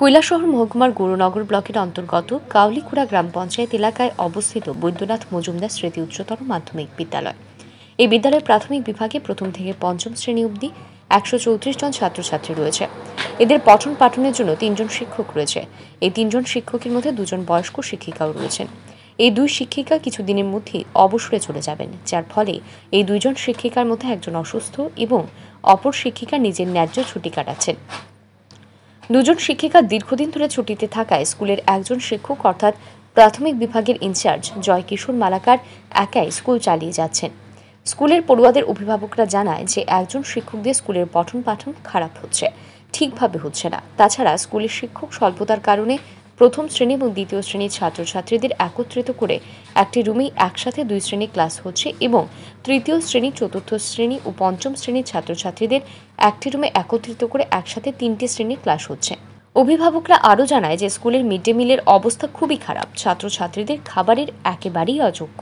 কৈলাসহর মহকুমার গুরুনগর ব্লকের অন্তর্গত কাউলিকুড়া গ্রাম পঞ্চায়েত এলাকায় অবস্থিত বৈদ্যনাথ মজুমদার স্মৃতি উচ্চতর মাধ্যমিক বিদ্যালয় এই বিদ্যালয়ের প্রাথমিক বিভাগে প্রথম থেকে পঞ্চম শ্রেণী অবধি একশো চৌত্রিশ জন ছাত্রছাত্রী রয়েছে এদের পঠন পাঠনের জন্য তিনজন শিক্ষক রয়েছে এই তিনজন শিক্ষকের মধ্যে দুজন বয়স্ক শিক্ষিকাও রয়েছেন এই দুই শিক্ষিকা কিছুদিনের মধ্যে অবসরে চলে যাবেন যার ফলে এই দুইজন শিক্ষিকার মধ্যে একজন অসুস্থ এবং অপর শিক্ষিকা নিজের ন্যায্য ছুটি কাটাচ্ছেন দুজন শিক্ষিকা দীর্ঘদিন ধরে ছুটিতে থাকায় স্কুলের একজন শিক্ষক অর্থাৎ প্রাথমিক বিভাগের ইনচার্জ জয় কিশোর মালাকার একাই স্কুল চালিয়ে যাচ্ছেন স্কুলের পড়ুয়াদের অভিভাবকরা জানায় যে একজন শিক্ষকদের স্কুলের পঠন পাঠন খারাপ হচ্ছে ঠিকভাবে হচ্ছে না তাছাড়া স্কুলের শিক্ষক স্বল্পতার কারণে প্রথম শ্রেণী এবং দ্বিতীয় শ্রেণীর ছাত্রছাত্রীদের একত্রিত করে একটি রুমেই একসাথে দুই শ্রেণী ক্লাস হচ্ছে এবং তৃতীয় শ্রেণী চতুর্থ শ্রেণী ও পঞ্চম শ্রেণীর ছাত্রছাত্রীদের একটি রুমে একত্রিত করে একসাথে তিনটি শ্রেণীর ক্লাস হচ্ছে অভিভাবকরা আরও জানায় যে স্কুলের মিড ডে মিলের অবস্থা খুবই খারাপ ছাত্রছাত্রীদের খাবারের একেবারেই অযোগ্য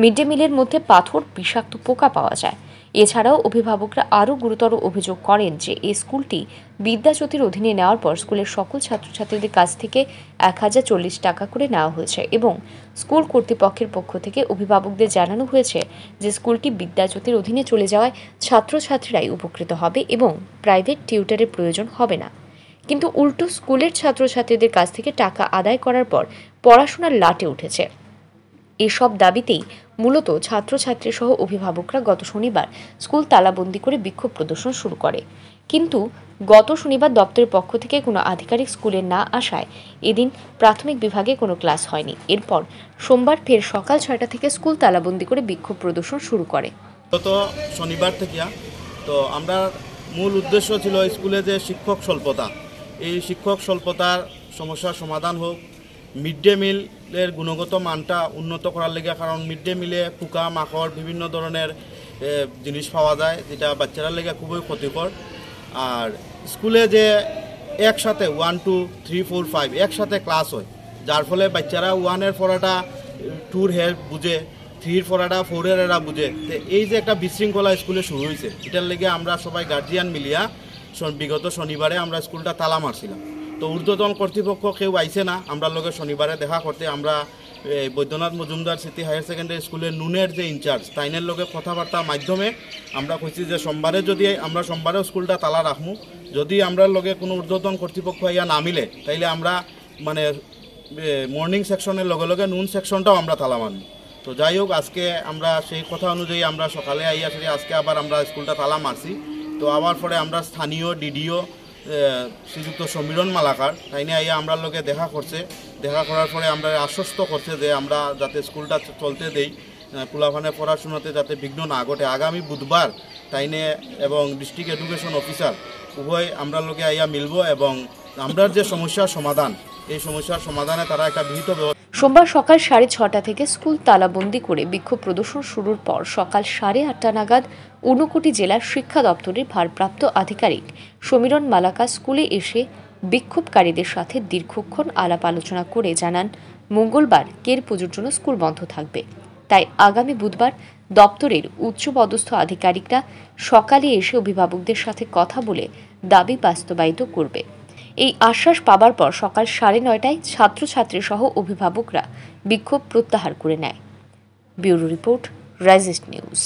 মিড ডে মিলের মধ্যে পাথর বিষাক্ত পোকা পাওয়া যায় এছাড়াও অভিভাবকরা আরও গুরুতর অভিযোগ করেন যে এই স্কুলটি বিদ্যাজ্যোতির অধীনে নেওয়ার পর স্কুলের সকল ছাত্রছাত্রীদের কাছ থেকে এক হাজার চল্লিশ টাকা করে নেওয়া হয়েছে এবং স্কুল কর্তৃপক্ষের পক্ষ থেকে অভিভাবকদের জানানো হয়েছে যে স্কুলটি বিদ্যাজ্যোতির অধীনে চলে যাওয়ায় ছাত্রছাত্রীরাই উপকৃত হবে এবং প্রাইভেট টিউটারের প্রয়োজন হবে না কিন্তু উল্টো স্কুলের ছাত্রছাত্রীদের কাছ থেকে টাকা আদায় করার পর পড়াশোনার লাটে উঠেছে এসব দাবিতেই মূলত ছাত্রছাত্রীসহ অভিভাবকরা গত শনিবার স্কুল তালাবন্দি করে বিক্ষোভ প্রদর্শন শুরু করে কিন্তু গত শনিবার দপ্তরের পক্ষ থেকে কোনো আধিকারিক স্কুলে না আসায় এদিন প্রাথমিক বিভাগে কোনো ক্লাস হয়নি এরপর সোমবার ফের সকাল ছয়টা থেকে স্কুল তালাবন্দি করে বিক্ষোভ প্রদর্শন শুরু করে গত শনিবার থেকে তো আমরা মূল উদ্দেশ্য ছিল স্কুলে যে শিক্ষক স্বল্পতা এই শিক্ষক স্বল্পতার সমস্যা সমাধান হোক মিড ডে মিলের গুণগত মানটা উন্নত করার লেগে কারণ মিড ডে মিলে পোকা মাকড় বিভিন্ন ধরনের জিনিস পাওয়া যায় যেটা বাচ্চারা লেগে খুবই ক্ষতিকর আর স্কুলে যে একসাথে one two three four five একসাথে ক্লাস হয় যার ফলে বাচ্চারা ওয়ানের পড়াটা টুর হেল্প বুঝে থ্রির পড়াটা ফোরের এরা বুঝে তো এই যে একটা বিশৃঙ্খলা স্কুলে শুরু হয়েছে এটার লেগে আমরা সবাই গার্জিয়ান মিলিয়া বিগত শনিবারে আমরা স্কুলটা তালা মারছিলাম তো ঊর্ধ্বতন কর্তৃপক্ষ কেউ আইসে না আমরা লগে শনিবারে দেখা করতে আমরা Baidyanath Majumdar city higher secondary স্কুলের নুনের যে ইনচার্জ তাইনের লগে কথাবার্তার মাধ্যমে আমরা কইছি যে সোমবারে যদি আমরা সোমবারেও স্কুলটা তালা রাখমু যদি আমরা লগে কোনো ঊর্ধ্বতন কর্তৃপক্ষ ইয়া না মিলে তাইলে আমরা মানে মর্নিং সেকশনের লগে লগে নুন সেকশনটাও আমরা তালা মানব তো যাই হোক আজকে আমরা সেই কথা অনুযায়ী আমরা সকালে আইয়া সেটি আজকে আবার আমরা স্কুলটা তালা মারছি তো আবার পরে আমরা স্থানীয় ডিডিও শ্রীযুক্ত সমীরণ মালাকার তাইনে আইয়া আমরা লোকে দেখা করছে দেখা করার পরে আমরা আশ্বস্ত করছে যে আমরা যাতে স্কুলটা চলতে দেই পোলাভানে পড়াশোনাতে যাতে বিঘ্ন না ঘটে আগামী বুধবার তাইনে এবং ডিস্ট্রিক্ট এডুকেশন অফিসার উভয় আমরা লোকে আইয়া মিলব এবং আমরার যে সমস্যার সমাধান এই সমস্যার সমাধানে তারা একটা বিহিত সোমবার সকাল সাড়ে ছটা থেকে স্কুল তালাবন্দি করে বিক্ষোভ প্রদর্শন শুরুর পর সকাল সাড়ে আটটা নাগাদ ঊনকোটি জেলার শিক্ষা দপ্তরের ভারপ্রাপ্ত আধিকারিক সমীরণ মালাকা স্কুলে এসে বিক্ষোভকারীদের সাথে দীর্ঘক্ষণ আলাপ আলোচনা করে জানান মঙ্গলবার কের পুজোর জন্য স্কুল বন্ধ থাকবে তাই আগামী বুধবার দপ্তরের উচ্চপদস্থ আধিকারিকরা সকালে এসে অভিভাবকদের সাথে কথা বলে দাবি বাস্তবায়িত করবে এই আশ্বাস পাবার পর সকাল সাড়ে নয়টায় সহ অভিভাবকরা বিক্ষোভ প্রত্যাহার করে নেয় ব্যুরো রিপোর্ট রাইজেস্ট নিউজ